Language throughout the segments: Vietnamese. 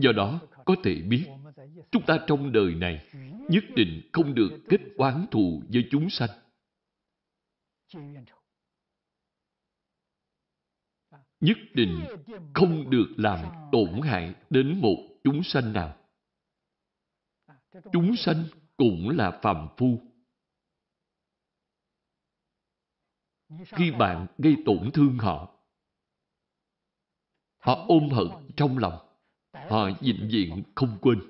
Do đó, có thể biết, chúng ta trong đời này nhất định không được kết oán thù với chúng sanh. Nhất định không được làm tổn hại đến một chúng sanh nào. Chúng sanh cũng là phàm phu. Khi bạn gây tổn thương họ, họ ôm hận trong lòng họ vĩnh viễn không quên.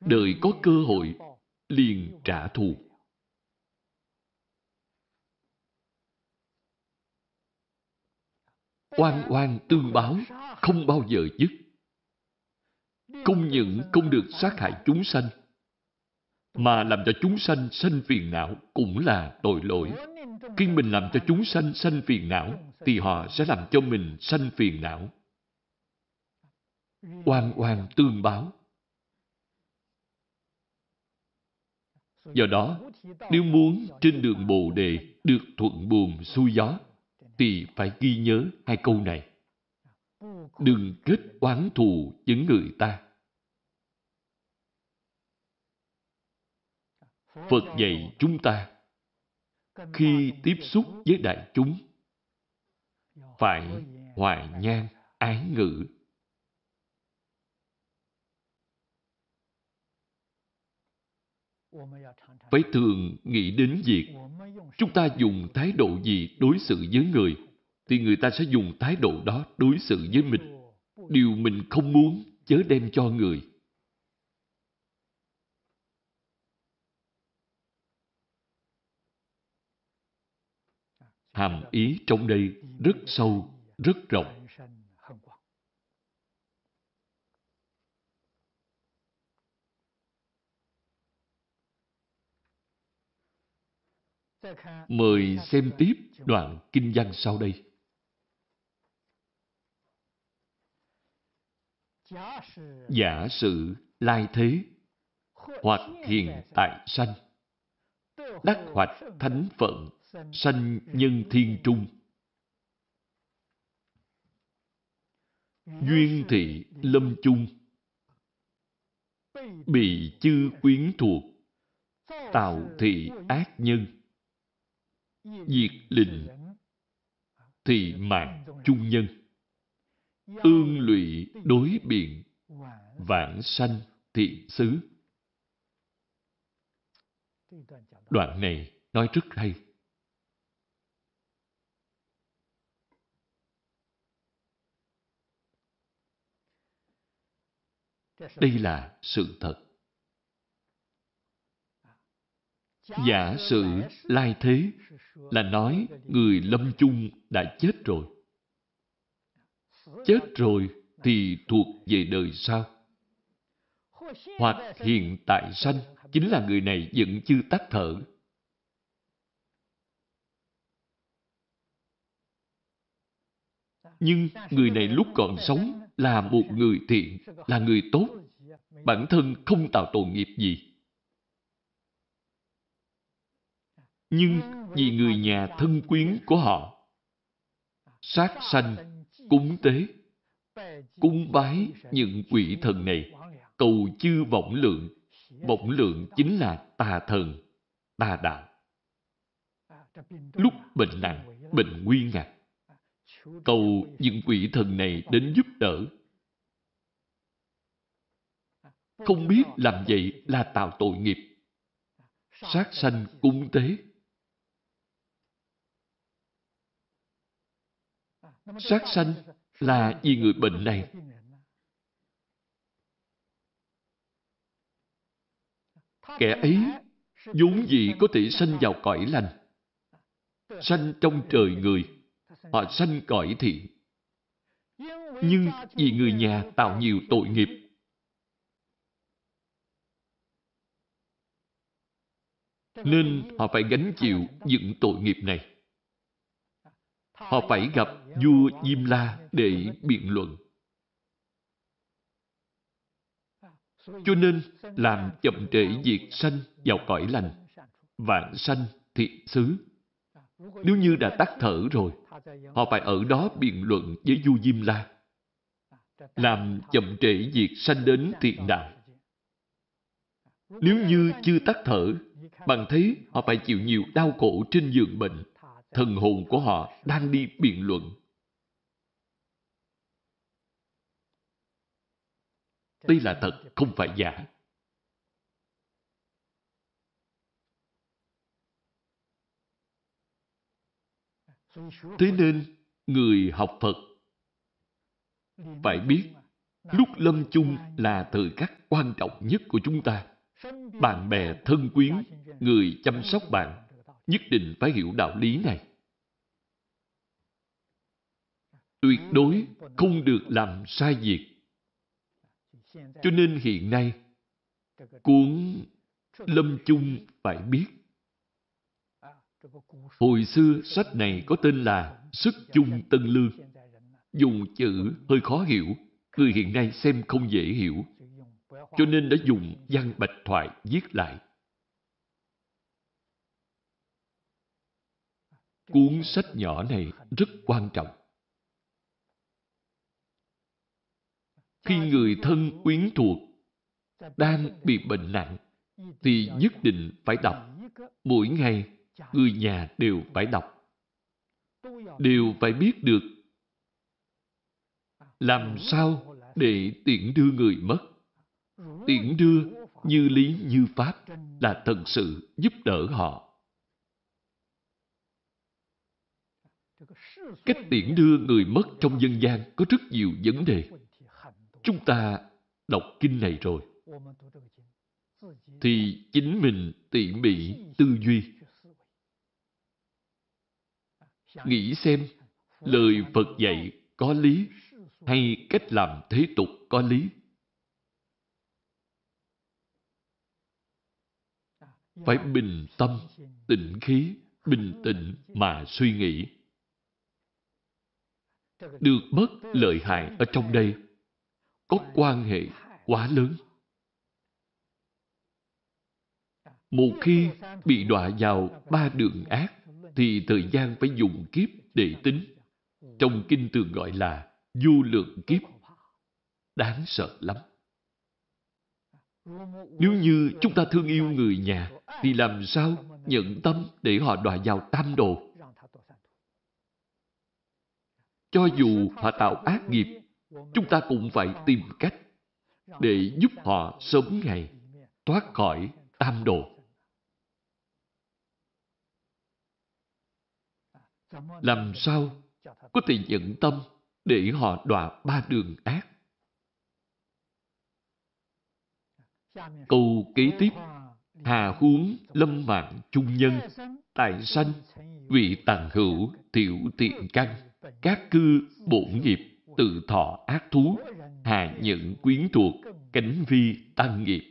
Đời có cơ hội liền trả thù. Oan oan tương báo không bao giờ dứt. Không những không được sát hại chúng sanh, mà làm cho chúng sanh sanh phiền não cũng là tội lỗi. Khi mình làm cho chúng sanh sanh phiền não, thì họ sẽ làm cho mình sanh phiền não hoàn hoàn tương báo. Do đó, nếu muốn trên đường Bồ Đề được thuận buồm xuôi gió, thì phải ghi nhớ hai câu này. Đừng kết oán thù với người ta. Phật dạy chúng ta khi tiếp xúc với đại chúng phải hòa nhan ái ngữ phải thường nghĩ đến việc chúng ta dùng thái độ gì đối xử với người thì người ta sẽ dùng thái độ đó đối xử với mình điều mình không muốn chớ đem cho người dạ, hàm ý trong đây rất sâu rất rộng Mời xem tiếp đoạn kinh văn sau đây. Giả sử lai thế, hoặc hiện tại sanh, đắc hoạch thánh phận, sanh nhân thiên trung. Duyên thị lâm chung, bị chư quyến thuộc, tạo thị ác nhân diệt lình thì mạng chung nhân ương lụy đối biện vãng sanh thiện xứ đoạn này nói rất hay đây là sự thật Giả sử lai thế là nói người lâm chung đã chết rồi. Chết rồi thì thuộc về đời sau. Hoặc hiện tại sanh chính là người này vẫn chưa tắt thở. Nhưng người này lúc còn sống là một người thiện, là người tốt. Bản thân không tạo tội nghiệp gì nhưng ừ, vì người nhà thân quyến của họ sát sanh cúng tế cúng bái à, những quỷ thần này cầu chư vọng lượng vọng lượng chính là tà thần tà đạo lúc bệnh nặng bệnh nguy ngặt cầu những quỷ thần này đến giúp đỡ không biết làm vậy là tạo tội nghiệp à, sát sanh cúng tế sát sanh là vì người bệnh này. Kẻ ấy vốn gì có thể sanh vào cõi lành. Sanh trong trời người, họ sanh cõi thiện. Nhưng vì người nhà tạo nhiều tội nghiệp, nên họ phải gánh chịu những tội nghiệp này. Họ phải gặp vua Diêm La để biện luận. Cho nên, làm chậm trễ diệt sanh vào cõi lành, vạn sanh thiện xứ. Nếu như đã tắt thở rồi, họ phải ở đó biện luận với vua Diêm La. Làm chậm trễ diệt sanh đến thiện đạo. Nếu như chưa tắt thở, bạn thấy họ phải chịu nhiều đau khổ trên giường bệnh thần hồn của họ đang đi biện luận. Đây là thật, không phải giả. Thế nên, người học Phật phải biết lúc lâm chung là thời khắc quan trọng nhất của chúng ta. Bạn bè thân quyến, người chăm sóc bạn, nhất định phải hiểu đạo lý này. Tuyệt đối không được làm sai việc. Cho nên hiện nay, cuốn Lâm Chung phải biết. Hồi xưa sách này có tên là Sức Chung Tân Lương. Dùng chữ hơi khó hiểu, người hiện nay xem không dễ hiểu. Cho nên đã dùng văn bạch thoại viết lại. Cuốn sách nhỏ này rất quan trọng. Khi người thân quyến thuộc đang bị bệnh nặng, thì nhất định phải đọc. Mỗi ngày, người nhà đều phải đọc. Đều phải biết được làm sao để tiễn đưa người mất. Tiễn đưa như lý như pháp là thật sự giúp đỡ họ. Cách tiễn đưa người mất trong dân gian có rất nhiều vấn đề. Chúng ta đọc kinh này rồi, thì chính mình tỉ mỉ tư duy. Nghĩ xem lời Phật dạy có lý hay cách làm thế tục có lý. Phải bình tâm, tịnh khí, bình tĩnh mà suy nghĩ được mất lợi hại ở trong đây có quan hệ quá lớn. Một khi bị đọa vào ba đường ác, thì thời gian phải dùng kiếp để tính. Trong kinh thường gọi là du lượng kiếp. Đáng sợ lắm. Nếu như chúng ta thương yêu người nhà, thì làm sao nhận tâm để họ đọa vào tam đồ? Cho dù họ tạo ác nghiệp, chúng ta cũng phải tìm cách để giúp họ sớm ngày thoát khỏi tam đồ. Làm sao có thể nhận tâm để họ đọa ba đường ác? Câu kế tiếp Hà huống lâm mạng trung nhân Tại sanh Vị tàn hữu tiểu tiện căn các cư bổn nghiệp tự thọ ác thú hà nhận quyến thuộc cánh vi tăng nghiệp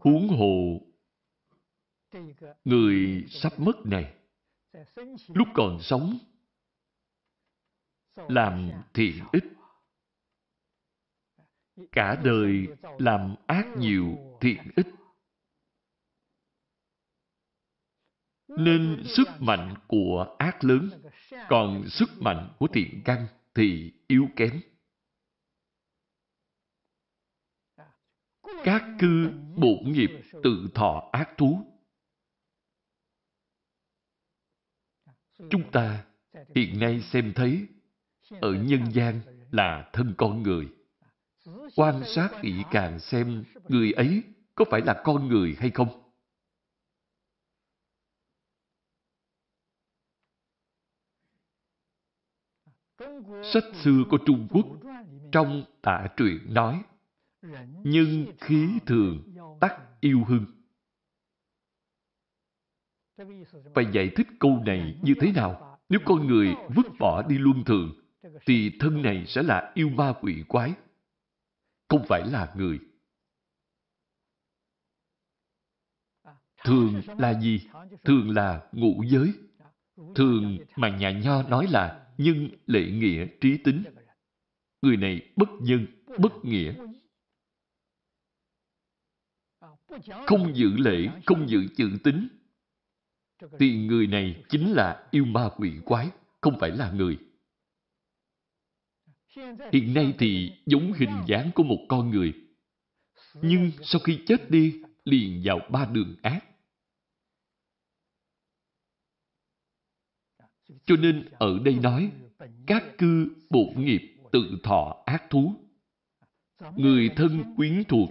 huống hồ người sắp mất này lúc còn sống làm thiện ích cả đời làm ác nhiều thiện ích Nên sức mạnh của ác lớn, còn sức mạnh của thiện căn thì yếu kém. Các cư bổn nghiệp tự thọ ác thú. Chúng ta hiện nay xem thấy ở nhân gian là thân con người. Quan sát kỹ càng xem người ấy có phải là con người hay không Sách xưa của Trung Quốc trong tả truyện nói Nhân khí thường tắc yêu hưng. Phải giải thích câu này như thế nào? Nếu con người vứt bỏ đi luân thường, thì thân này sẽ là yêu ma quỷ quái, không phải là người. Thường là gì? Thường là ngũ giới. Thường mà nhà nho nói là nhưng lệ nghĩa trí tính. Người này bất nhân, bất nghĩa. Không giữ lễ, không giữ chữ tính. Thì người này chính là yêu ma quỷ quái, không phải là người. Hiện nay thì giống hình dáng của một con người. Nhưng sau khi chết đi, liền vào ba đường ác. Cho nên ở đây nói, các cư bổn nghiệp tự thọ ác thú. Người thân quyến thuộc,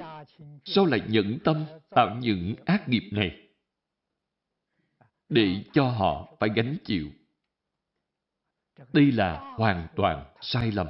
sao lại nhẫn tâm tạo những ác nghiệp này? Để cho họ phải gánh chịu. Đây là hoàn toàn sai lầm.